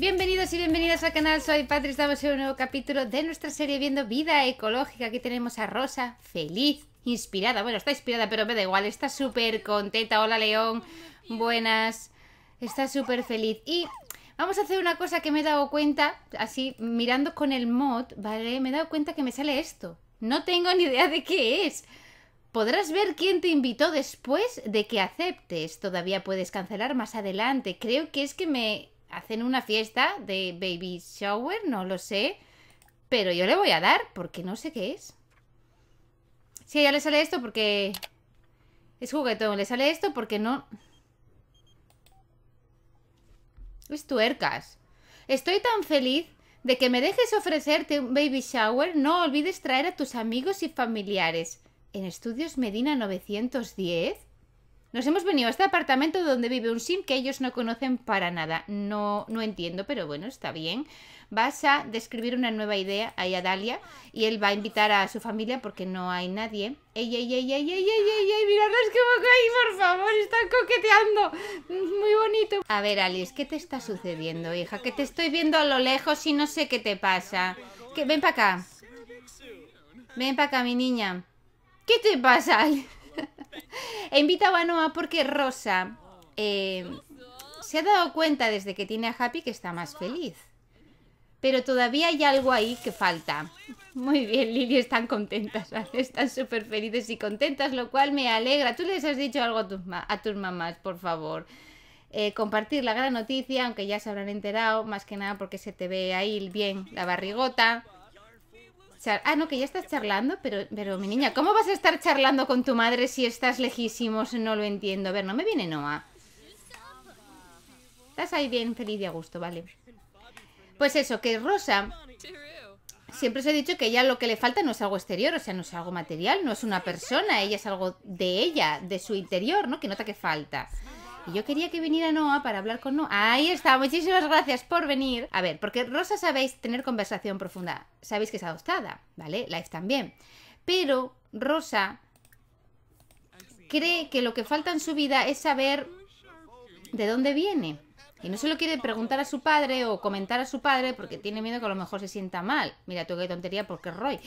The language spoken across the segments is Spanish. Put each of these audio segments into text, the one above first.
Bienvenidos y bienvenidas al canal, soy Patri, estamos en un nuevo capítulo de nuestra serie Viendo Vida Ecológica. Aquí tenemos a Rosa, feliz, inspirada, bueno, está inspirada, pero me da igual, está súper contenta. Hola León, buenas, está súper feliz. Y vamos a hacer una cosa que me he dado cuenta, así mirando con el mod, ¿vale? Me he dado cuenta que me sale esto. No tengo ni idea de qué es. Podrás ver quién te invitó después de que aceptes. Todavía puedes cancelar más adelante. Creo que es que me hacen una fiesta de baby shower, no lo sé. Pero yo le voy a dar porque no sé qué es. Sí, ella le sale esto porque... Es juguetón, le sale esto porque no... Es tuercas. Estoy tan feliz de que me dejes ofrecerte un baby shower. No olvides traer a tus amigos y familiares. En Estudios Medina 910 nos hemos venido a este apartamento donde vive un sim que ellos no conocen para nada. No, no entiendo, pero bueno, está bien. Vas a describir una nueva idea ahí a Dalia y él va a invitar a su familia porque no hay nadie. ¡Ey, ey, ey, ey, ey, ey, ey! ey miradlos como ahí, por favor! ¡Están coqueteando! Muy bonito. A ver, Alice, ¿qué te está sucediendo, hija? Que te estoy viendo a lo lejos y no sé qué te pasa. Ven para acá. Ven para acá, mi niña. ¿Qué te pasa, Alice? He invitado a Noah porque Rosa eh, se ha dado cuenta desde que tiene a Happy que está más feliz. Pero todavía hay algo ahí que falta. Muy bien, Lili, están contentas, están súper felices y contentas, lo cual me alegra. Tú les has dicho algo a tus, a tus mamás, por favor. Eh, compartir la gran noticia, aunque ya se habrán enterado, más que nada porque se te ve ahí bien la barrigota ah, no, que ya estás charlando, pero, pero mi niña, ¿cómo vas a estar charlando con tu madre si estás lejísimos? No lo entiendo. A ver, no me viene Noah. Estás ahí bien feliz y a gusto, vale. Pues eso, que Rosa... Siempre os he dicho que ella lo que le falta no es algo exterior, o sea, no es algo material, no es una persona, ella es algo de ella, de su interior, ¿no? Que nota que falta yo quería que viniera Noah para hablar con Noah. Ahí está, muchísimas gracias por venir. A ver, porque Rosa sabéis tener conversación profunda. Sabéis que es adoptada, ¿vale? La es también. Pero Rosa cree que lo que falta en su vida es saber de dónde viene. Y no se quiere preguntar a su padre o comentar a su padre porque tiene miedo que a lo mejor se sienta mal. Mira tú qué tontería porque es Roy.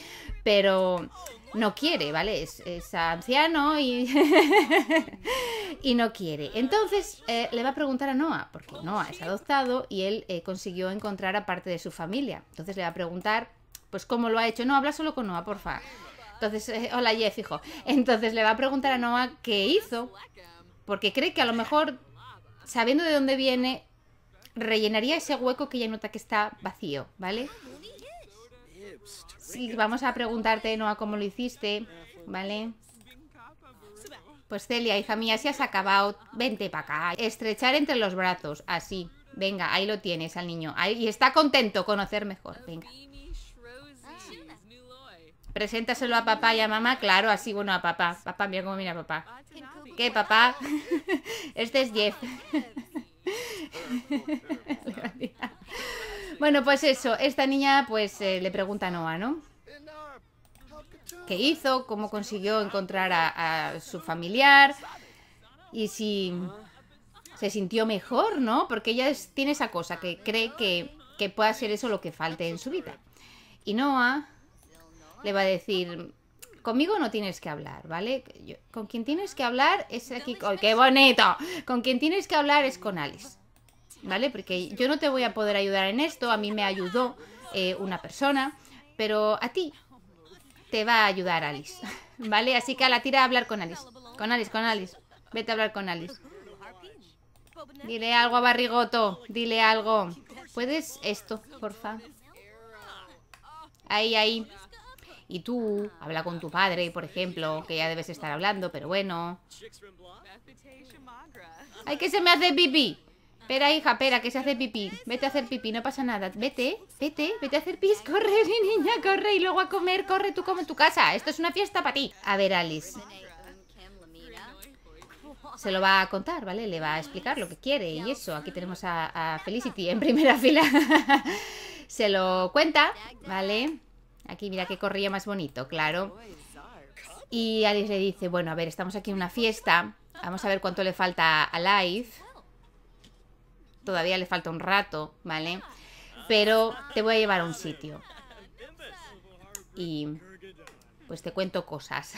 Pero no quiere, ¿vale? Es, anciano y... y no quiere. Entonces eh, le va a preguntar a Noah, porque Noah es adoptado y él eh, consiguió encontrar a parte de su familia. Entonces le va a preguntar, pues cómo lo ha hecho. No, habla solo con Noah, porfa. Entonces, eh, hola Jeff, hijo. Entonces le va a preguntar a Noah qué hizo, porque cree que a lo mejor sabiendo de dónde viene, rellenaría ese hueco que ya nota que está vacío, ¿vale? Sí, vamos a preguntarte, Noah, cómo lo hiciste, ¿vale? Pues Celia, hija mía, si has acabado, vente para acá. Estrechar entre los brazos, así. Venga, ahí lo tienes al niño. Ahí, y está contento, conocer mejor. Venga. Preséntaselo a papá y a mamá, claro, así bueno a papá. Papá, mira cómo mira a papá. ¿Qué, papá? Este es Jeff. bueno, pues eso, esta niña pues eh, le pregunta a Noah, ¿no? ¿Qué hizo? ¿Cómo consiguió encontrar a, su familiar? Y si se sintió mejor, ¿no? Porque ella tiene esa cosa que cree que, que pueda ser eso lo que falte en su vida. Y Noah le va a decir, Conmigo no tienes que hablar, ¿vale? con quien tienes que hablar es aquí... qué bonito! Con quien tienes que hablar es con Alice, ¿vale? Porque yo no te voy a poder ayudar en esto, a mí me ayudó eh, una persona, pero a ti te va a ayudar Alice, ¿vale? Así que a la tira a hablar con Alice, con Alice, con Alice. Vete a hablar con Alice. Dile algo a Barrigoto, dile algo. ¿Puedes esto, porfa? Ahí, ahí. Y tú, habla con tu padre, por ejemplo, que ya debes estar hablando, pero bueno. ¡Ay, que se me hace pipí! Espera, hija, espera, que se hace pipí. Vete a hacer pipí, no pasa nada. Vete, vete, vete a hacer pis. Corre, mi niña, corre. Y luego a comer, corre tú como en tu casa. Esto es una fiesta para ti. A ver, Alice. Se lo va a contar, ¿vale? Le va a explicar lo que quiere y eso. Aquí tenemos a, Felicity en primera fila. se lo cuenta, ¿vale? vale Aquí, mira qué corría más bonito, claro. Y Alice le dice, bueno, a ver, estamos aquí en una fiesta. Vamos a ver cuánto le falta a Life. Todavía le falta un rato, ¿vale? Pero te voy a llevar a un sitio. Y pues te cuento cosas.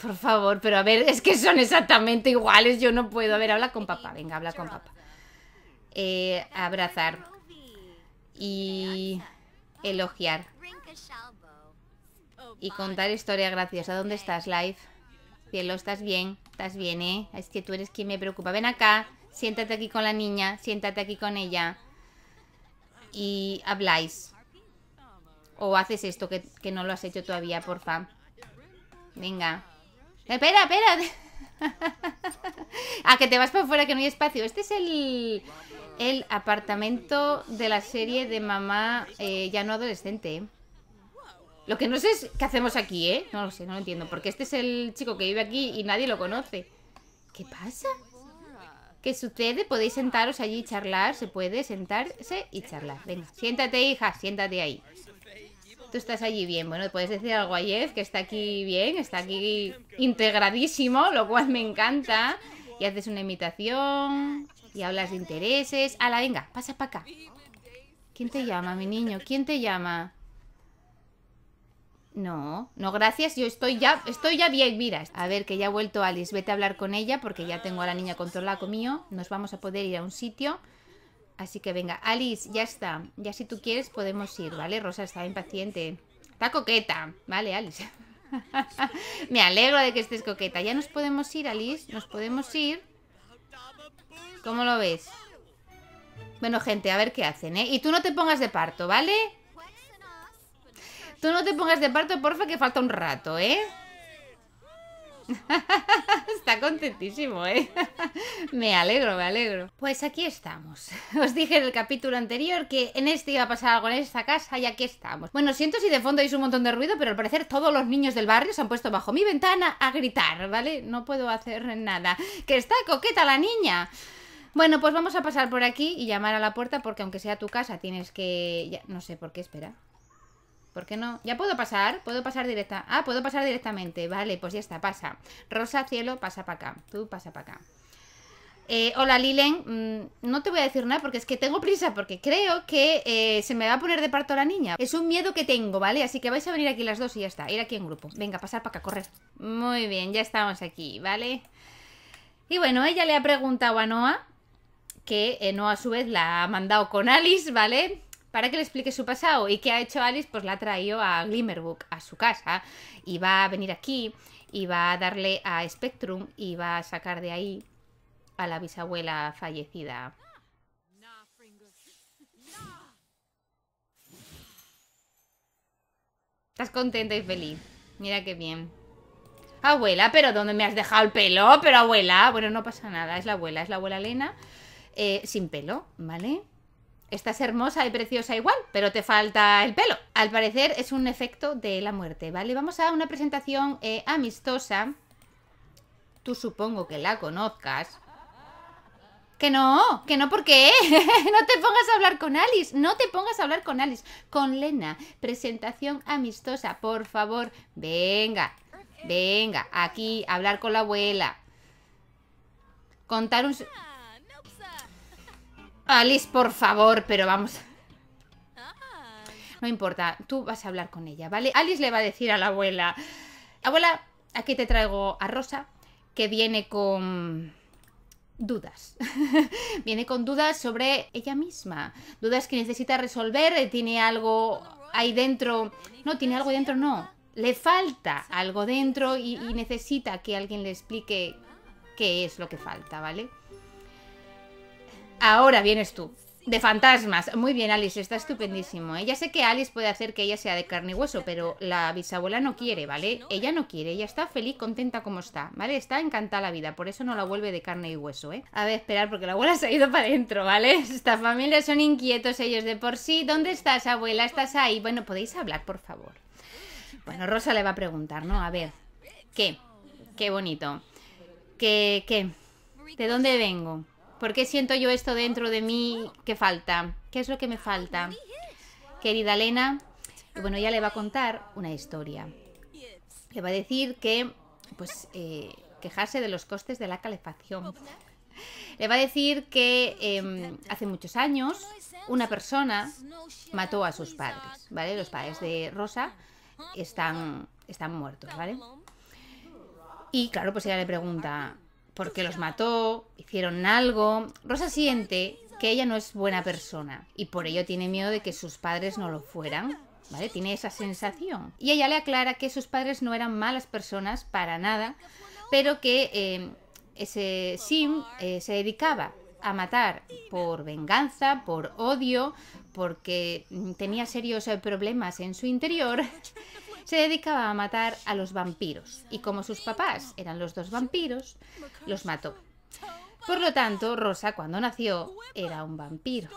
Por favor, pero a ver, es que son exactamente iguales. Yo no puedo. A ver, habla con papá. Venga, habla con papá. Eh, abrazar y elogiar. Y contar historia graciosa. ¿Dónde estás, Life? Cielo, ¿estás bien? ¿Estás bien, eh? Es que tú eres quien me preocupa. Ven acá, siéntate aquí con la niña, siéntate aquí con ella. Y habláis. O haces esto que, no lo has hecho todavía, porfa. Venga. Espera, espera. ah, que te vas por fuera, que no hay espacio. Este es el, el apartamento de la serie de mamá eh, ya no adolescente. ¿eh? Lo que no sé es qué hacemos aquí, ¿eh? No lo sé, no lo entiendo. Porque este es el chico que vive aquí y nadie lo conoce. ¿Qué pasa? ¿Qué sucede? Podéis sentaros allí y charlar. Se puede sentarse y charlar. Venga, siéntate, hija, siéntate ahí. Tú estás allí bien. Bueno, puedes decir algo a Jeff, que está aquí bien, está aquí integradísimo, lo cual me encanta. Y haces una imitación. Y hablas de intereses. Ala, venga, pasa para acá. ¿Quién te llama, mi niño? ¿Quién te llama? No, no, gracias, yo estoy ya, estoy ya bien, mira. A ver, que ya ha vuelto Alice, vete a hablar con ella porque ya tengo a la niña controlada conmigo. Nos vamos a poder ir a un sitio. Así que venga, Alice, ya está. Ya si tú quieres podemos ir, ¿vale? Rosa está impaciente. Está coqueta, ¿vale, Alice? Me alegro de que estés coqueta. Ya nos podemos ir, Alice, nos podemos ir. ¿Cómo lo ves? Bueno, gente, a ver qué hacen, ¿eh? Y tú no te pongas de parto, ¿vale? Tú no te pongas de parto, porfa, que falta un rato, ¿eh? está contentísimo, ¿eh? me alegro, me alegro. Pues aquí estamos. Os dije en el capítulo anterior que en este iba a pasar algo en esta casa y aquí estamos. Bueno, siento si de fondo hay un montón de ruido, pero al parecer todos los niños del barrio se han puesto bajo mi ventana a gritar, ¿vale? No puedo hacer nada. Que está coqueta la niña. Bueno, pues vamos a pasar por aquí y llamar a la puerta porque aunque sea tu casa tienes que... no sé por qué, espera. ¿Por qué no? ¿Ya puedo pasar? ¿Puedo pasar directa? Ah, puedo pasar directamente. Vale, pues ya está, pasa. Rosa, cielo, pasa para acá. Tú pasa para acá. Eh, hola Lilen, mm, no te voy a decir nada porque es que tengo prisa, porque creo que eh, se me va a poner de parto la niña. Es un miedo que tengo, ¿vale? Así que vais a venir aquí las dos y ya está, ir aquí en grupo. Venga, pasar para acá, correr. Muy bien, ya estamos aquí, ¿vale? Y bueno, ella le ha preguntado a Noah que eh, no a su vez la ha mandado con Alice, ¿vale? Para que le explique su pasado. ¿Y qué ha hecho Alice? Pues la ha traído a Glimmerbook, a su casa, y va a venir aquí, y va a darle a Spectrum, y va a sacar de ahí a la bisabuela fallecida. Estás contenta y feliz. Mira qué bien. Abuela, pero ¿dónde me has dejado el pelo? Pero abuela, bueno, no pasa nada. Es la abuela, es la abuela Lena... Eh, sin pelo, ¿vale? Estás hermosa y preciosa igual, pero te falta el pelo. Al parecer es un efecto de la muerte, ¿vale? Vamos a una presentación eh, amistosa. Tú supongo que la conozcas. Que no, que no, ¿por qué? no te pongas a hablar con Alice, no te pongas a hablar con Alice, con Lena. Presentación amistosa, por favor, venga, venga, aquí, hablar con la abuela. Contar un... Alice, por favor, pero vamos. Ah. No importa, tú vas a hablar con ella, ¿vale? Alice le va a decir a la abuela, abuela, aquí te traigo a Rosa, que viene con dudas. viene con dudas sobre ella misma, dudas que necesita resolver, tiene algo ahí dentro, no, tiene algo dentro, no, le falta algo dentro y, y necesita que alguien le explique qué es lo que falta, ¿vale? Ahora vienes tú. De fantasmas. Muy bien, Alice, está estupendísimo. ¿eh? Ya sé que Alice puede hacer que ella sea de carne y hueso, pero la bisabuela no quiere, ¿vale? Ella no quiere, ella está feliz, contenta como está, ¿vale? Está encantada la vida, por eso no la vuelve de carne y hueso, ¿eh? A ver, esperar, porque la abuela se ha ido para adentro, ¿vale? Esta familia son inquietos ellos de por sí. ¿Dónde estás, abuela? ¿Estás ahí? Bueno, podéis hablar, por favor. Bueno, Rosa le va a preguntar, ¿no? A ver, ¿qué? Qué bonito. ¿Qué? ¿Qué? ¿De dónde vengo? ¿Por qué siento yo esto dentro de mí ¿Qué falta? ¿Qué es lo que me falta? Querida Elena, bueno, ella le va a contar una historia. Le va a decir que, pues, eh, quejarse de los costes de la calefacción. Le va a decir que em, hace muchos años una persona mató a sus padres, ¿vale? Los padres de Rosa están, están muertos, ¿vale? Y claro, pues ella le pregunta, porque los mató, hicieron algo. Rosa siente que ella no es buena persona y por ello tiene miedo de que sus padres no lo fueran. ¿Vale? Tiene esa sensación. Y ella le aclara que sus padres no eran malas personas para nada, pero que eh, ese Sim eh, se dedicaba a matar por venganza, por odio, porque tenía serios eh, problemas en su interior se dedicaba a matar a los vampiros y como sus papás eran los dos vampiros, los mató. Por lo tanto, Rosa cuando nació era un vampiro.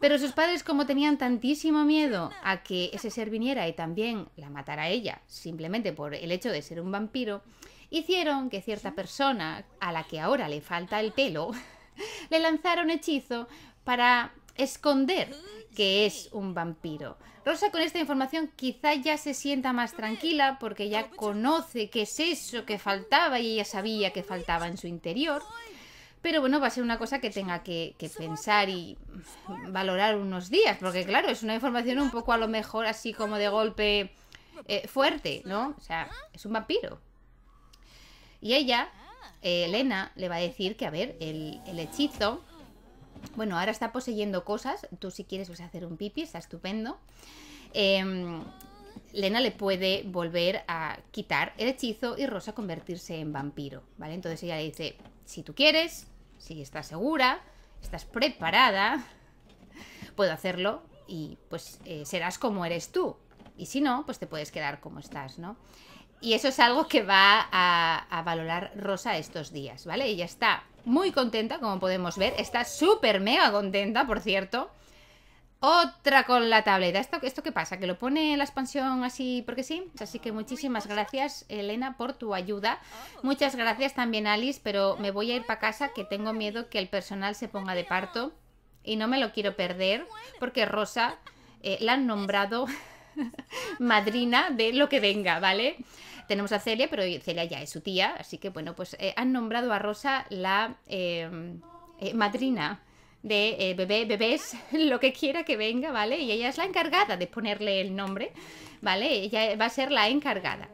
Pero sus padres, como tenían tantísimo miedo a que ese ser viniera y también la matara a ella, simplemente por el hecho de ser un vampiro, hicieron que cierta persona, a la que ahora le falta el pelo, le lanzara un hechizo para esconder que es un vampiro. Rosa con esta información quizá ya se sienta más tranquila porque ya conoce qué es eso que faltaba y ella sabía que faltaba en su interior. Pero bueno, va a ser una cosa que tenga que, pensar y valorar unos días, porque claro, es una información un poco a lo mejor así como de golpe eh, fuerte, ¿no? O sea, es un vampiro. Y ella, eh, Elena, le va a decir que, a ver, el, el hechizo bueno, ahora está poseyendo cosas. Tú si quieres vas a hacer un pipi, está estupendo. Em, Lena le puede volver a quitar el hechizo y Rosa convertirse en vampiro, ¿vale? Entonces ella le dice, si tú quieres, si estás segura, estás preparada, puedo hacerlo y pues eh, serás como eres tú. Y si no, pues te puedes quedar como estás, ¿no? Y eso es algo que va a, valorar Rosa estos días, ¿vale? Ella está muy contenta, como podemos ver. Está súper mega contenta, por cierto. Otra con la tableta. ¿Esto, ¿Esto qué pasa? ¿Que lo pone la expansión así porque sí? Así que muchísimas gracias, Elena, por tu ayuda. Muchas gracias también, Alice, pero me voy a ir para casa que tengo miedo que el personal se ponga de parto y no me lo quiero perder porque Rosa eh, la han nombrado madrina de lo que venga, ¿vale? Tenemos a Celia, pero Celia ya es su tía, así que bueno, pues eh, han nombrado a Rosa la em, eh, madrina de eh, bebé, bebés, lo que quiera que venga, ¿vale? Y ella es la encargada de ponerle el nombre, ¿vale? Ella va a ser la encargada,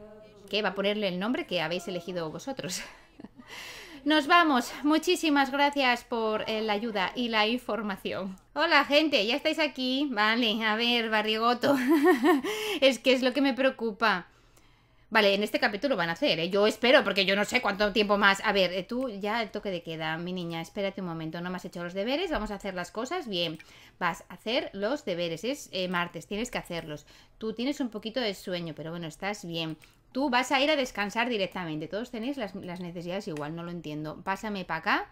que va a ponerle el nombre que habéis elegido vosotros. Nos vamos. Muchísimas gracias por la ayuda y la información. Hola gente, ya estáis aquí. Vale, a ver, barrigoto. es que es lo que me preocupa. Vale, en este capítulo van a hacer, ¿eh? yo espero, porque yo no sé cuánto tiempo más. A ver, eh, tú ya el toque de queda, mi niña, espérate un momento, no me has hecho los deberes, vamos a hacer las cosas bien. Vas a hacer los deberes, es eh, martes, tienes que hacerlos. Tú tienes un poquito de sueño, pero bueno, estás bien. Tú vas a ir a descansar directamente, todos tenéis las, las necesidades igual, no lo entiendo. Pásame para acá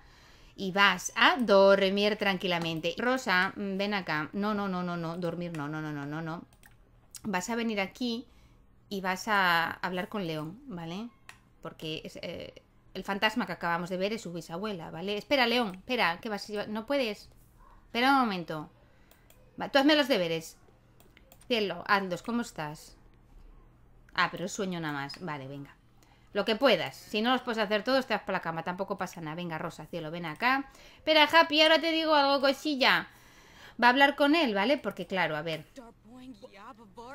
y vas a dormir tranquilamente. Rosa, mm, ven acá. No, no, no, no, no, dormir no, no, no, no, no, no. Vas a venir aquí y vas a hablar con León, ¿vale? Porque eh, el fantasma que acabamos de ver es su bisabuela, ¿vale? Espera, León, espera, que vas a... No puedes. Espera un momento. tú hazme los deberes. Cielo, Andos, ¿cómo estás? Ah, pero es sueño nada más. Vale, venga. Lo que puedas. Si no los puedes hacer todos, te vas por la cama. Tampoco pasa nada. Venga, Rosa, cielo, ven acá. Espera, Happy, ahora te digo algo, cosilla. Va a hablar con él, ¿vale? Porque claro, a ver...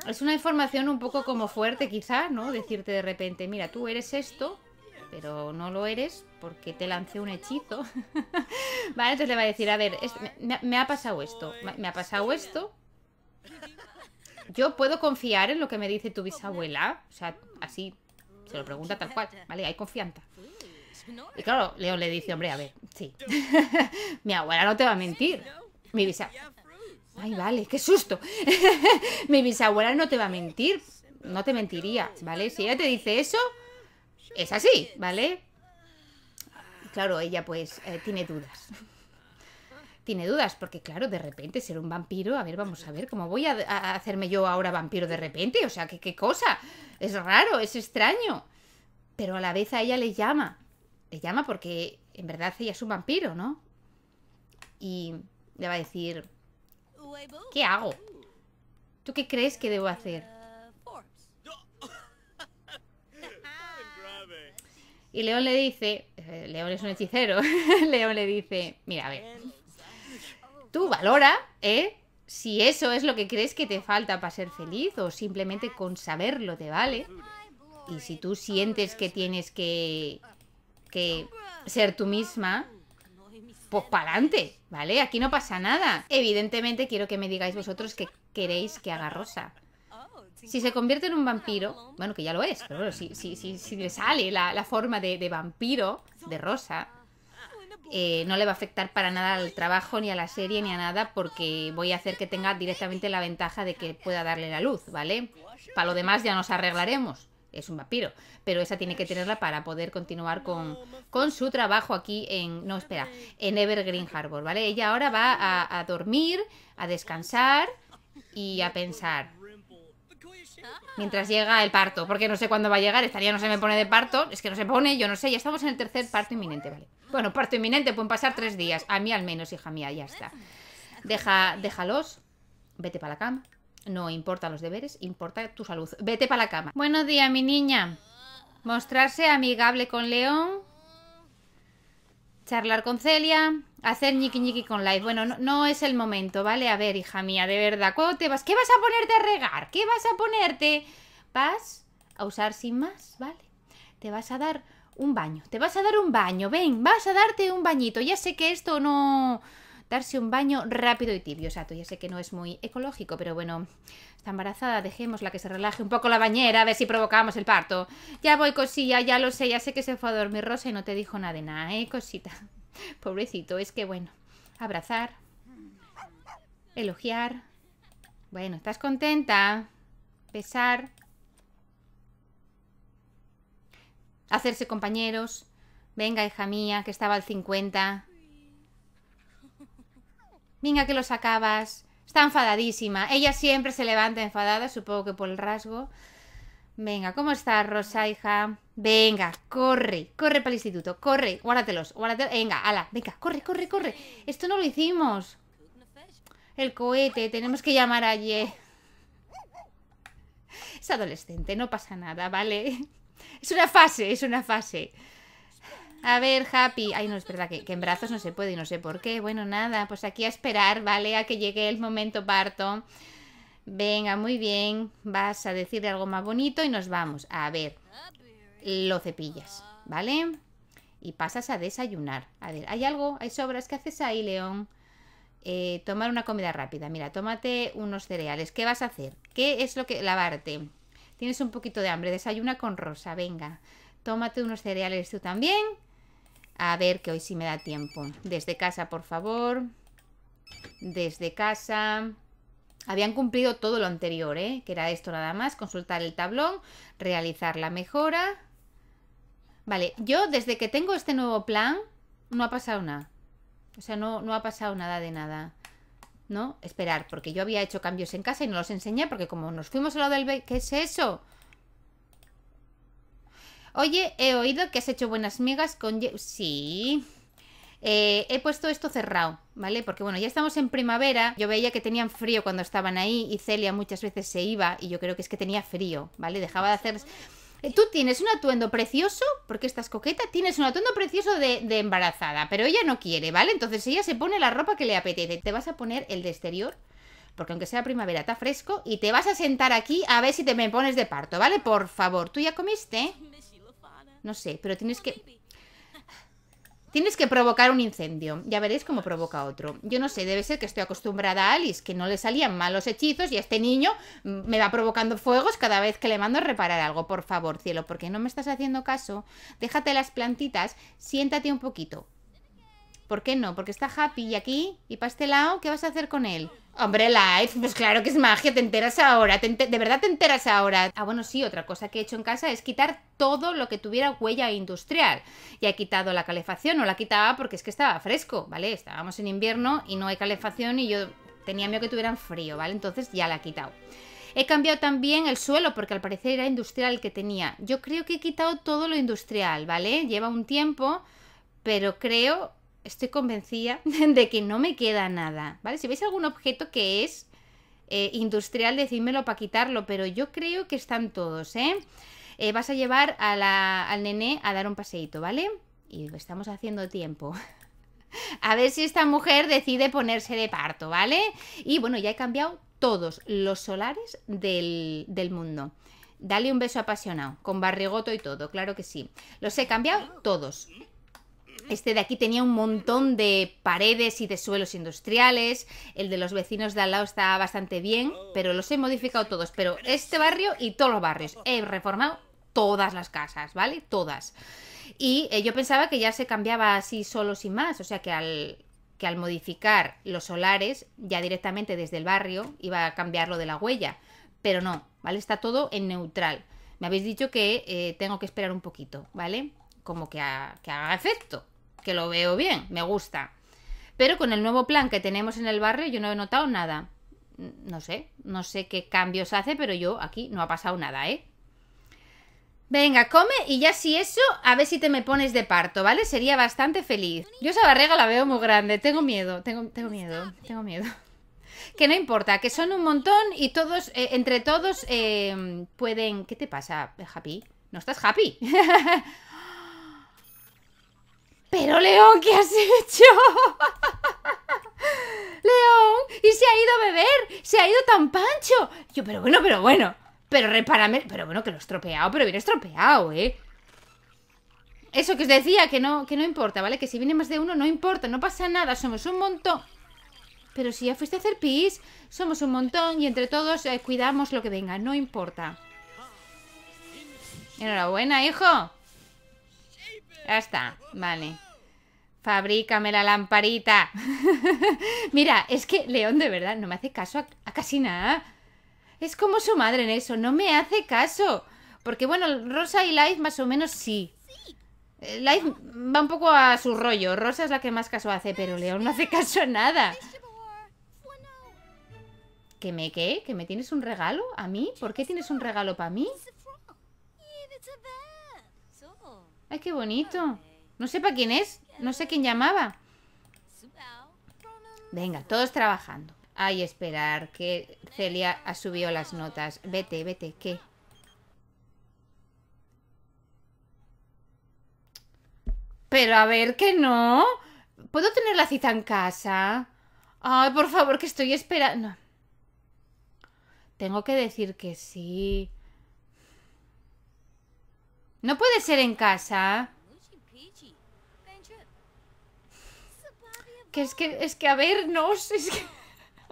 Es una información un poco como fuerte Quizá, ¿no? Decirte de repente, mira, tú eres esto, pero no lo eres porque te lancé un hechizo. vale, entonces le va a decir, a ver, me, ha pasado esto, me, ha pasado esto. Yo puedo confiar en lo que me dice tu bisabuela, o sea, así, se lo pregunta tal cual, ¿vale? Hay confianza. Y claro, Leo le dice, hombre, a ver, sí. mi abuela no te va a mentir. Mi bisabuela. Ay, vale, qué susto. Mi bisabuela no te va a mentir. No te mentiría, ¿vale? Si ella te dice eso, es así, ¿vale? Claro, ella pues eh, tiene dudas. tiene dudas, porque claro, de repente ser un vampiro, a ver, vamos a ver, ¿cómo voy a, hacerme yo ahora vampiro de repente? O sea, ¿qué, cosa? Es raro, es extraño. Pero a la vez a ella le llama. Le llama porque en verdad ella es un vampiro, ¿no? Y le va a decir, ¿Qué hago? ¿Tú qué crees que debo hacer? Y León le dice, eh, León es un hechicero, León le dice, mira, a ver, tú valora, ¿eh? Si eso es lo que crees que te falta para ser feliz o simplemente con saberlo te vale. Y si tú sientes que tienes que, que ser tú misma, pues para adelante, ¿vale? Aquí no pasa nada. Evidentemente quiero que me digáis vosotros que queréis que haga Rosa. Si se convierte en un vampiro, bueno, que ya lo es, pero bueno, si, si, le sale la, forma de, vampiro, de Rosa, eh, no le va a afectar para nada al trabajo, ni a la serie, ni a nada, porque voy a hacer que tenga directamente la ventaja de que pueda darle la luz, ¿vale? Para lo demás ya nos arreglaremos es un vampiro, pero esa tiene que tenerla para poder continuar con, su trabajo aquí en, no, espera, en Evergreen Harbor, ¿vale? Ella ahora va a, dormir, a descansar y a pensar. Mientras llega el parto, porque no sé cuándo va a llegar, estaría no se me pone de parto, es que no se pone, yo no sé, ya estamos en el tercer parto inminente, ¿vale? Bueno, parto inminente, pueden pasar tres días, a mí al menos, hija mía, ya está. Deja, déjalos, vete para la cama. No importa los deberes, importa tu salud. Vete para la cama. Buenos días, mi niña. Mostrarse amigable con León. Charlar con Celia. Hacer ñiqui ñiqui con live. Bueno, no, no, es el momento, ¿vale? A ver, hija mía, de verdad. ¿Cuándo te vas? ¿Qué vas a ponerte a regar? ¿Qué vas a ponerte? Vas a usar sin más, ¿vale? Te vas a dar un baño. Te vas a dar un baño. Ven, vas a darte un bañito. Ya sé que esto no darse un baño rápido y tibio. tú ya sé que no es muy ecológico, pero bueno, está embarazada, la que se relaje un poco la bañera, a ver si provocamos el parto. Ya voy, cosilla, ya lo sé, ya sé que se fue a dormir Rosa y no te dijo nada de nada, ¿eh, cosita? Pobrecito, es que bueno, abrazar, elogiar. Bueno, ¿estás contenta? Besar. Hacerse compañeros. Venga, hija mía, que estaba al 50. Venga, que los sacabas. Está enfadadísima. Ella siempre se levanta enfadada, supongo que por el rasgo. Venga, ¿cómo estás, Rosa, hija? Venga, corre, corre para el instituto, corre, guárdatelos, guárdatelos. Venga, ala, venga, corre, corre, corre. Esto no lo hicimos. El cohete, tenemos que llamar a Ye. Es adolescente, no pasa nada, ¿vale? Es una fase, es una fase. A ver, Happy. Ay, no, es verdad que, en brazos no se puede y no sé por qué. Bueno, nada, pues aquí a esperar, ¿vale? A que llegue el momento parto. Venga, muy bien. Vas a decirle algo más bonito y nos vamos. A ver, lo cepillas, ¿vale? Y pasas a desayunar. A ver, ¿hay algo? ¿Hay sobras? ¿Qué haces ahí, León? Eh, tomar una comida rápida. Mira, tómate unos cereales. ¿Qué vas a hacer? ¿Qué es lo que... lavarte? Tienes un poquito de hambre. Desayuna con Rosa, venga. Tómate unos cereales tú también a ver que hoy sí me da tiempo. Desde casa, por favor. Desde casa. Habían cumplido todo lo anterior, ¿eh? que era esto nada más, consultar el tablón, realizar la mejora. Vale, yo desde que tengo este nuevo plan, no ha pasado nada. O sea, no, no ha pasado nada de nada. ¿No? Esperar, porque yo había hecho cambios en casa y no los enseñé, porque como nos fuimos al lado del... ¿Qué es eso? Oye, he oído que has hecho buenas migas con... Sí. Eh, he puesto esto cerrado, ¿vale? Porque bueno, ya estamos en primavera, yo veía que tenían frío cuando estaban ahí y Celia muchas veces se iba y yo creo que es que tenía frío, ¿vale? Dejaba de hacer... Eh, Tú tienes un atuendo precioso, porque estás coqueta, tienes un atuendo precioso de, de embarazada, pero ella no quiere, ¿vale? Entonces ella se pone la ropa que le apetece. Te vas a poner el de exterior, porque aunque sea primavera está fresco, y te vas a sentar aquí a ver si te me pones de parto, ¿vale? Por favor, ¿tú ya comiste? No sé, pero tienes que... Tienes que provocar un incendio. Ya veréis cómo provoca otro. Yo no sé, debe ser que estoy acostumbrada a Alice, que no le salían malos hechizos y este niño mm, me va provocando fuegos cada vez que le mando a reparar algo. Por favor, cielo, porque no me estás haciendo caso. Déjate las plantitas, siéntate un poquito. ¿Por qué no? Porque está happy y aquí, y para este lado, ¿qué vas a hacer con él? Hombre, Life, pues claro que es magia, te enteras ahora, de verdad te enteras ahora. Ah, bueno, sí, otra cosa que he hecho en casa es quitar todo lo que tuviera huella industrial. Ya he quitado la calefacción, no la quitaba porque es que estaba fresco, ¿vale? Estábamos en invierno y no hay calefacción y yo tenía miedo que tuvieran frío, ¿vale? Entonces ya la he quitado. He cambiado también el suelo porque al parecer era industrial el que tenía. Yo creo que he quitado todo lo industrial, ¿vale? Lleva un tiempo, pero creo estoy convencida de que no me queda nada, ¿vale? Si veis algún objeto que es eh, industrial, decídmelo para quitarlo, pero yo creo que están todos, ¿eh? eh vas a llevar al nené a dar un paseíto, ¿vale? Y estamos haciendo tiempo. a ver si esta mujer decide ponerse de parto, ¿vale? Y bueno, ya he cambiado todos los solares del, del mundo. Dale un beso apasionado, con barrigoto y todo, claro que sí. Los he cambiado todos. Este de aquí tenía un montón de paredes y de suelos industriales. El de los vecinos de al lado está bastante bien, pero los he modificado todos. Pero este barrio y todos los barrios. He reformado todas las casas, ¿vale? Todas. Y eh, yo pensaba que ya se cambiaba así solo sin más. O sea que al, que al modificar los solares, ya directamente desde el barrio, iba a cambiarlo de la huella. Pero no, ¿vale? Está todo en neutral. Me habéis dicho que eh, tengo que esperar un poquito, ¿vale? Como que haga efecto que lo veo bien, me gusta. Pero con el nuevo plan que tenemos en el barrio yo no he notado nada. No sé, no sé qué cambios hace, pero yo aquí no ha pasado nada, ¿eh? Venga, come y ya si eso, a ver si te me pones de parto, ¿vale? Sería bastante feliz. Yo esa barriga la veo muy grande, tengo miedo, tengo, tengo miedo, tengo miedo. Que no importa, que son un montón y todos, eh, entre todos, eh, pueden... ¿Qué te pasa, Happy? ¿No estás happy? Pero León, ¿qué has hecho? León, y se ha ido a beber, se ha ido tan pancho. Yo, pero bueno, pero bueno, pero repárame, pero bueno, que lo he estropeado, pero viene estropeado, ¿eh? Eso que os decía, que no, que no importa, ¿vale? Que si viene más de uno, no importa, no pasa nada, somos un montón. Pero si ya fuiste a hacer pis, somos un montón y entre todos eh, cuidamos lo que venga, no importa. Enhorabuena, hijo. Ya está, vale. Fabrícame la lamparita. Mira, es que León de verdad no me hace caso a, casi nada. Es como su madre en eso, no me hace caso. Porque bueno, Rosa y Life más o menos sí. Eh, Life va un poco a su rollo. Rosa es la que más caso hace, pero León no hace caso a nada. ¿Que me qué? ¿Que me tienes un regalo? ¿A mí? ¿Por qué tienes un regalo para mí? Ay, qué bonito. No sé quién es. No sé quién llamaba. Venga, todos trabajando. Ay, esperar, que Celia ha subido las notas. Vete, vete, ¿qué? Pero a ver que no. ¿Puedo tener la cita en casa? Ay, por favor, que estoy esperando. Tengo que decir que sí. No puede ser en casa. Que es que, es que, a ver, es que...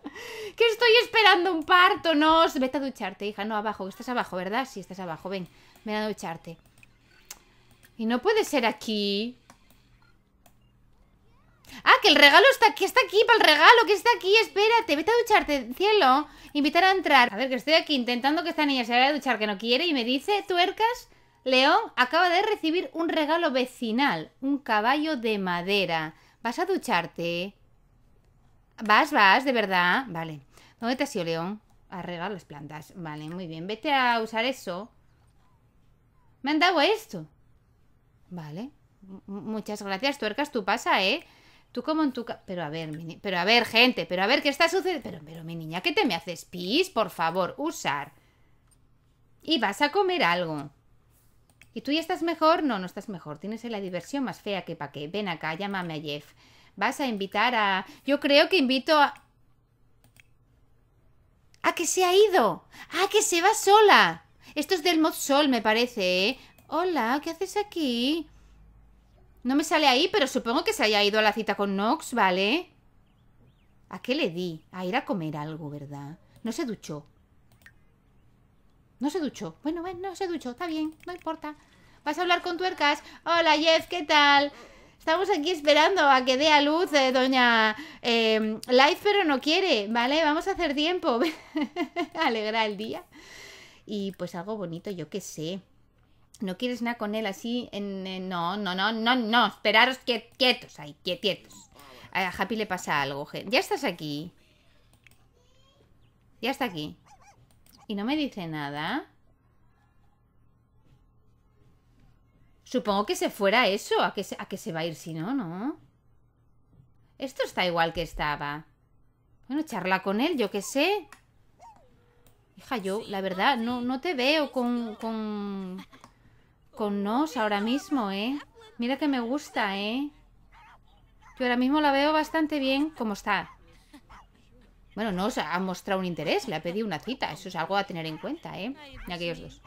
que estoy esperando un parto, no. Vete a ducharte, hija, no, abajo, estás abajo, ¿verdad? Sí, estás abajo, ven, ven a ducharte. Y no puede ser aquí. Ah, que el regalo está aquí, está aquí, para el regalo, que está aquí, espérate, vete a ducharte, cielo, invitar a entrar. A ver, que estoy aquí intentando que esta niña se vaya a duchar, que no quiere, y me dice, tuercas, León acaba de recibir un regalo vecinal, un caballo de madera. ¿Vas a ducharte? ¿Vas, vas, de verdad? Vale. ¿Dónde te has ido, León? A regar las plantas. Vale, muy bien. Vete a usar eso. Me han dado esto. Vale. muchas gracias, tuercas. Tú pasa, ¿eh? Tú como en tu... Pero a ver, pero a ver, gente. Pero a ver, ¿qué está sucediendo? Pero, pero, mi niña, ¿qué te me haces? Pis, por favor, usar. Y vas a comer algo. ¿Y tú ya estás mejor? No, no estás mejor. Tienes la diversión más fea que pa' qué. Ven acá, llámame a Jeff. Vas a invitar a... Yo creo que invito a... ¿A que se ha ido! ¿A que se va sola! Esto es del mod sol, me parece, ¿eh? Hola, ¿qué haces aquí? No me sale ahí, pero supongo que se haya ido a la cita con Nox, ¿vale? ¿A qué le di? A ir a comer algo, ¿verdad? No se duchó. No se duchó. Bueno, bueno, no se duchó. Está bien, no importa. Vas a hablar con tuercas. Hola, Jeff, ¿qué tal? Estamos aquí esperando a que dé a luz eh, doña eh, Life, pero no quiere, ¿vale? Vamos a hacer tiempo. Alegrar el día. Y pues algo bonito, yo qué sé. No quieres nada con él así. no, no, no, no, no. Esperaros quietos ahí, quietos. A Happy le pasa algo. Ya estás aquí. Ya está aquí y no me dice nada. Supongo que se fuera eso. ¿A que se, a que se va a ir si no, no? Esto está igual que estaba. Bueno, charla con él, yo qué sé. Hija, yo, la verdad, no, no te veo con, con... Con nos ahora mismo, ¿eh? Mira que me gusta, ¿eh? Yo ahora mismo la veo bastante bien como está. Bueno, no os ha mostrado un interés, le ha pedido una cita. Eso es algo a tener en cuenta, ¿eh? aquellos dos.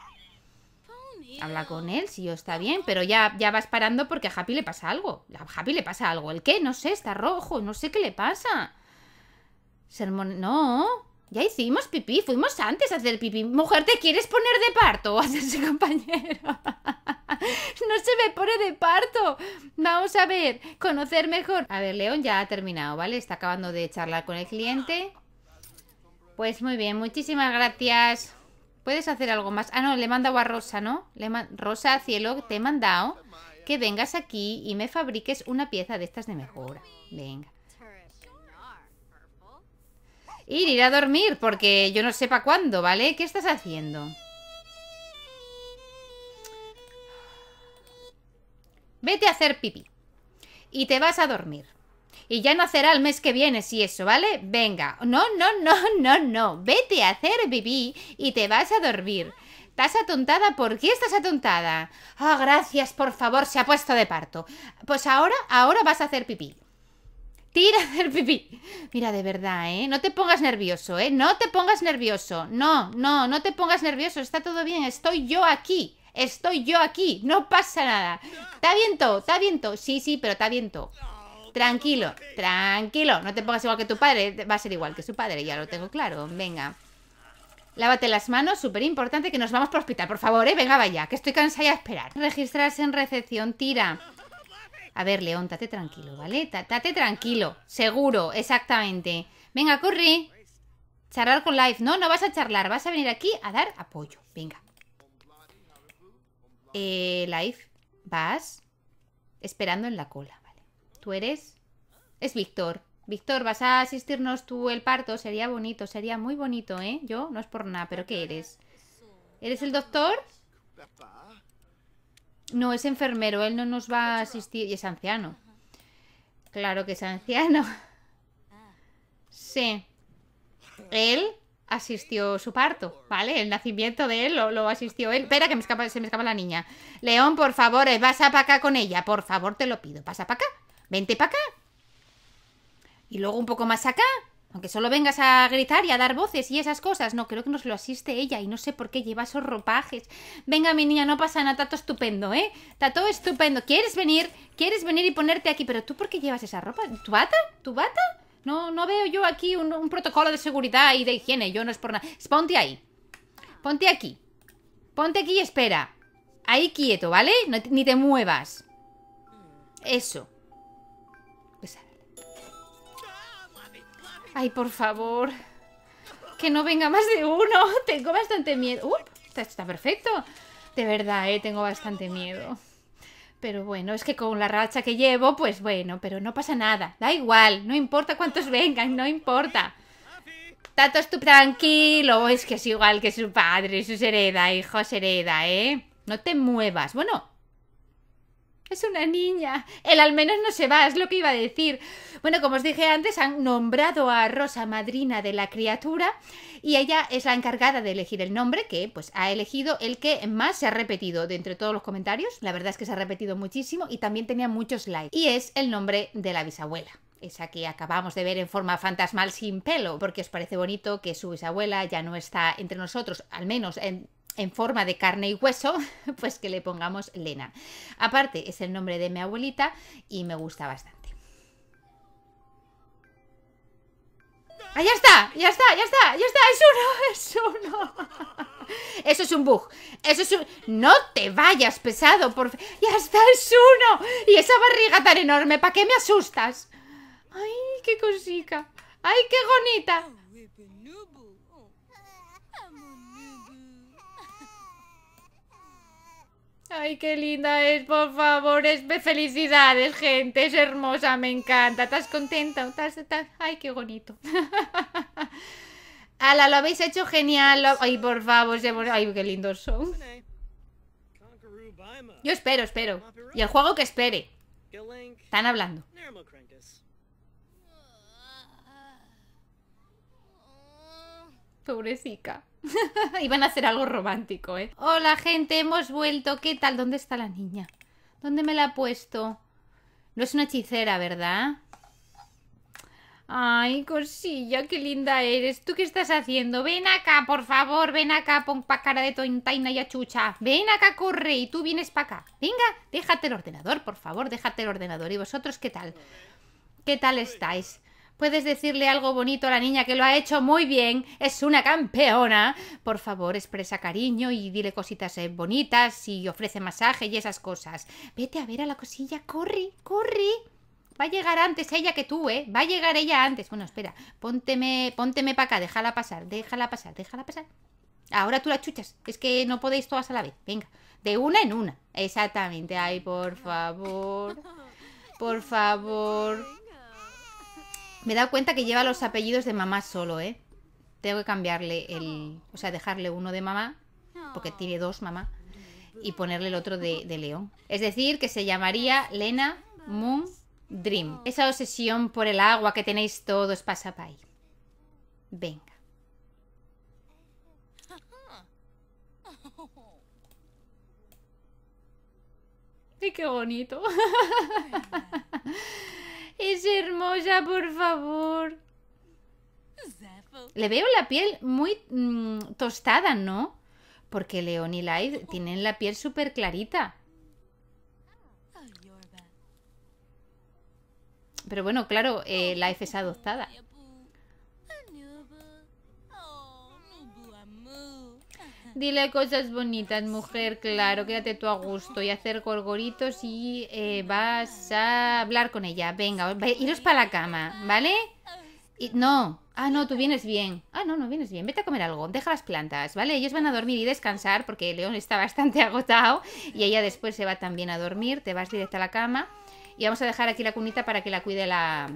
Habla con él, si yo está bien, pero ya, ya vas parando porque a Happy le pasa algo. A Happy le pasa algo. ¿El qué? No sé, está rojo, no sé qué le pasa. Sermón... No. Ya hicimos pipí, fuimos antes a hacer pipí. Mujer, ¿te quieres poner de parto? O Hacerse compañero. no se me pone de parto. Vamos a ver, conocer mejor. A ver, León ya ha terminado, ¿vale? Está acabando de charlar con el cliente. Pues muy bien, muchísimas gracias. ¿Puedes hacer algo más? Ah, no, le he mandado a Rosa, ¿no? Le Rosa, cielo, te he mandado que vengas aquí y me fabriques una pieza de estas de mejora. Venga. Ir, ir a dormir, porque yo no sé para cuándo, ¿vale? ¿Qué estás haciendo? Vete a hacer pipí. Y te vas a dormir y ya nacerá el mes que viene si eso, ¿vale? Venga, no, no, no, no, no, vete a hacer pipí y te vas a dormir. ¿Estás atontada? ¿Por qué estás atontada? Ah, oh, gracias, por favor, se ha puesto de parto. Pues ahora, ahora vas a hacer pipí. Tira a hacer pipí. Mira, de verdad, ¿eh? No te pongas nervioso, ¿eh? No te pongas nervioso. No, no, no te pongas nervioso. Está todo bien. Estoy yo aquí. Estoy yo aquí. No pasa nada. Está bien está bien Sí, sí, pero está bien Tranquilo, tranquilo. No te pongas igual que tu padre. Va a ser igual que su padre, ya lo tengo claro. Venga. Lávate las manos, súper importante que nos vamos para el hospital, por favor, ¿eh? Venga, vaya, que estoy cansada de esperar. Registrarse en recepción, tira. A ver, León, tate tranquilo, ¿vale? Tate tranquilo, seguro, exactamente. Venga, corre. Charlar con Life. No, no vas a charlar, vas a venir aquí a dar apoyo. Venga. Eh, Life, vas esperando en la cola. ¿Tú eres? Es Víctor. Víctor, ¿vas a asistirnos tú el parto? Sería bonito, sería muy bonito, ¿eh? Yo no es por nada, pero ¿qué eres? ¿Eres el doctor? No, es enfermero, él no nos va a asistir. Y es anciano. Claro que es anciano. Sí. Él asistió su parto, ¿vale? El nacimiento de él lo, asistió él. Espera, que me escapa, se me escapa la niña. León, por favor, eh, vas a para acá con ella. Por favor, te lo pido. Pasa para acá vente para acá. Y luego un poco más acá. Aunque solo vengas a gritar y a dar voces y esas cosas. No, creo que nos lo asiste ella y no sé por qué lleva esos ropajes. Venga, mi niña, no pasa nada, tato estupendo, ¿eh? Tato estupendo. ¿Quieres venir? ¿Quieres venir y ponerte aquí? Pero tú, ¿por qué llevas esa ropa? ¿Tu bata? ¿Tu bata? No, no veo yo aquí un, protocolo de seguridad y de higiene. Yo no es por nada. Ponte ahí. Ponte aquí. Ponte aquí y espera. Ahí quieto, ¿vale? ni te muevas. Eso. Ay, por favor. Que no venga más de uno. Tengo bastante miedo. está, perfecto. De verdad, eh, tengo bastante miedo. Pero bueno, es que con la racha que llevo, pues bueno, pero no pasa nada. Da igual, no importa cuántos vengan, no importa. Tato, tú tranquilo. Es que es igual que su padre, su hereda, hijos hereda, ¿eh? No te muevas. Bueno, es una niña. Él al menos no se va, es lo que iba a decir. Bueno, como os dije antes, han nombrado a Rosa madrina de la criatura y ella es la encargada de elegir el nombre que pues ha elegido el que más se ha repetido de entre todos los comentarios. La verdad es que se ha repetido muchísimo y también tenía muchos likes. Y es el nombre de la bisabuela esa que acabamos de ver en forma fantasmal sin pelo, porque os parece bonito que su bisabuela ya no está entre nosotros, al menos en en forma de carne y hueso, pues que le pongamos Lena. Aparte, es el nombre de mi abuelita y me gusta bastante. ¡Ah, ya está! ¡Ya está! ¡Ya está! ¡Ya está! ¡Es uno! ¡Es uno! Eso es un bug. Eso es un... ¡No te vayas, pesado! Por... ¡Ya está! ¡Es uno! Y esa barriga tan enorme, ¿para qué me asustas? ¡Ay, qué cosica! ¡Ay, qué bonita! Ay, qué linda es, por favor, felicidades, gente, es hermosa, me encanta. ¿Estás contenta? ¿Estás, Ay, qué bonito. Ala, lo habéis hecho genial. Ay, por favor, ay, qué lindos son. Yo espero, espero. Y el juego que espere. Están hablando. Pobrecita. Iban a hacer algo romántico, ¿eh? Hola, gente, hemos vuelto. ¿Qué tal? ¿Dónde está la niña? ¿Dónde me la ha puesto? No es una hechicera, ¿verdad? Ay, cosilla, qué linda eres. ¿Tú qué estás haciendo? Ven acá, por favor, ven acá, pon pa' cara de tontaina y achucha. Ven acá, corre, y tú vienes pa' acá. Venga, déjate el ordenador, por favor, déjate el ordenador. ¿Y vosotros qué tal? ¿Qué tal estáis? puedes decirle algo bonito a la niña que lo ha hecho muy bien, es una campeona. Por favor, expresa cariño y dile cositas eh, bonitas y ofrece masaje y esas cosas. Vete a ver a la cosilla, corre, corre. Va a llegar antes ella que tú, ¿eh? Va a llegar ella antes. Bueno, espera, pónteme, pónteme para acá, déjala pasar, déjala pasar, déjala pasar. Ahora tú la chuchas, es que no podéis todas a la vez. Venga, de una en una. Exactamente, ay, por favor. Por favor. Me he dado cuenta que lleva los apellidos de mamá solo, ¿eh? Tengo que cambiarle el... O sea, dejarle uno de mamá, porque tiene dos mamá, y ponerle el otro de, León. Es decir, que se llamaría Lena Moon Dream. Esa obsesión por el agua que tenéis todos pasa para ahí. Venga. qué bonito! Es hermosa, por favor. Le veo la piel muy tostada, ¿no? Porque León y Light tienen la piel súper clarita. Pero bueno, claro, eh, Life es adoptada. Dile cosas bonitas, mujer, claro, quédate tú a gusto y hacer gorgoritos y eh, vas a hablar con ella. Venga, iros para la cama, ¿vale? Y, no, ah, no, tú vienes bien. Ah, no, no vienes bien, vete a comer algo, deja las plantas, ¿vale? Ellos van a dormir y descansar porque León está bastante agotado y ella después se va también a dormir, te vas directa a la cama y vamos a dejar aquí la cunita para que la cuide la,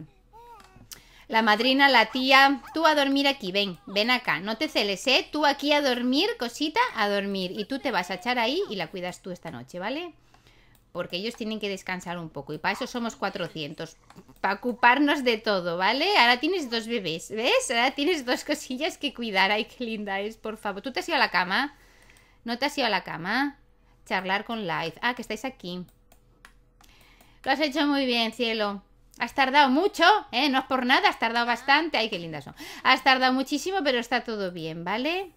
la madrina, la tía, tú a dormir aquí, ven, ven acá, no te celes, ¿eh? Tú aquí a dormir, cosita, a dormir. Y tú te vas a echar ahí y la cuidas tú esta noche, ¿vale? Porque ellos tienen que descansar un poco y para eso somos 400, para ocuparnos de todo, ¿vale? Ahora tienes dos bebés, ¿ves? Ahora tienes dos cosillas que cuidar, ay, qué linda es, por favor. ¿Tú te has ido a la cama? ¿No te has ido a la cama? Charlar con Live. Ah, que estáis aquí. Lo has hecho muy bien, cielo. Has tardado mucho, ¿eh? No es por nada, has tardado bastante. Ay, qué lindas son. Has tardado muchísimo, pero está todo bien, ¿vale?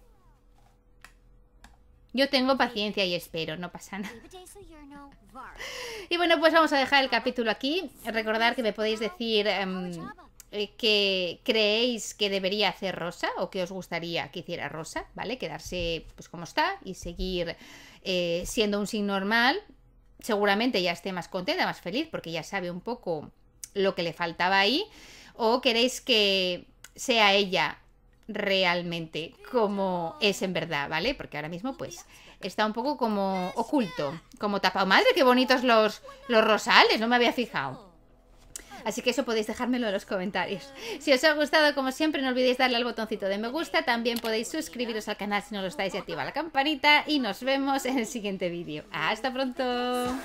Yo tengo paciencia y espero, no pasa nada. Y bueno, pues vamos a dejar el capítulo aquí. Recordar que me podéis decir em, eh, que creéis que debería hacer Rosa o que os gustaría que hiciera Rosa, ¿vale? Quedarse pues como está y seguir eh, siendo un sin normal seguramente ya esté más contenta, más feliz, porque ya sabe un poco lo que le faltaba ahí o queréis que sea ella realmente como es en verdad, ¿vale? Porque ahora mismo pues está un poco como oculto, como tapado. Madre, qué bonitos los, los rosales, no me había fijado. Así que eso podéis dejármelo en los comentarios. Si os ha gustado, como siempre, no olvidéis darle al botoncito de me gusta. También podéis suscribiros al canal si no lo estáis y activar la campanita. Y nos vemos en el siguiente vídeo. ¡Hasta pronto!